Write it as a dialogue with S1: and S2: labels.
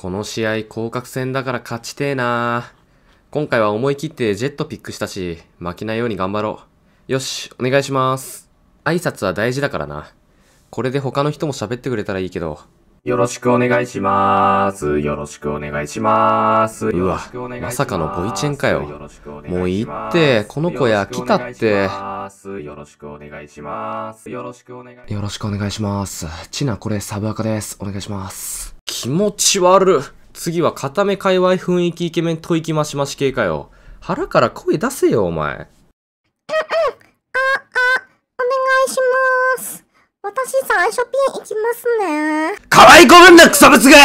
S1: この試合広角戦だから勝ちてえな今回は思い切ってジェットピックしたし、負けないように頑張ろう。よし、お願いします。挨拶は大事だからな。これで他の人も喋ってくれたらいいけど。よろしくお願いします。よろしくお願いします。うわ、まさかのボイチェンかよ。もういいって、この子や来たって。よろしくお願いします。よろしくお願
S2: いします。ちな、これサブアカです。お願いします。気持ち悪。
S1: 次は固め界隈雰囲気イケメン吐息マシマシ系かよ。腹から声出
S2: せよ、お前。うんうん。あ、あ、
S3: お願いします。私最初ピン行きますね。
S2: かわいこぶんだ、草ぶつが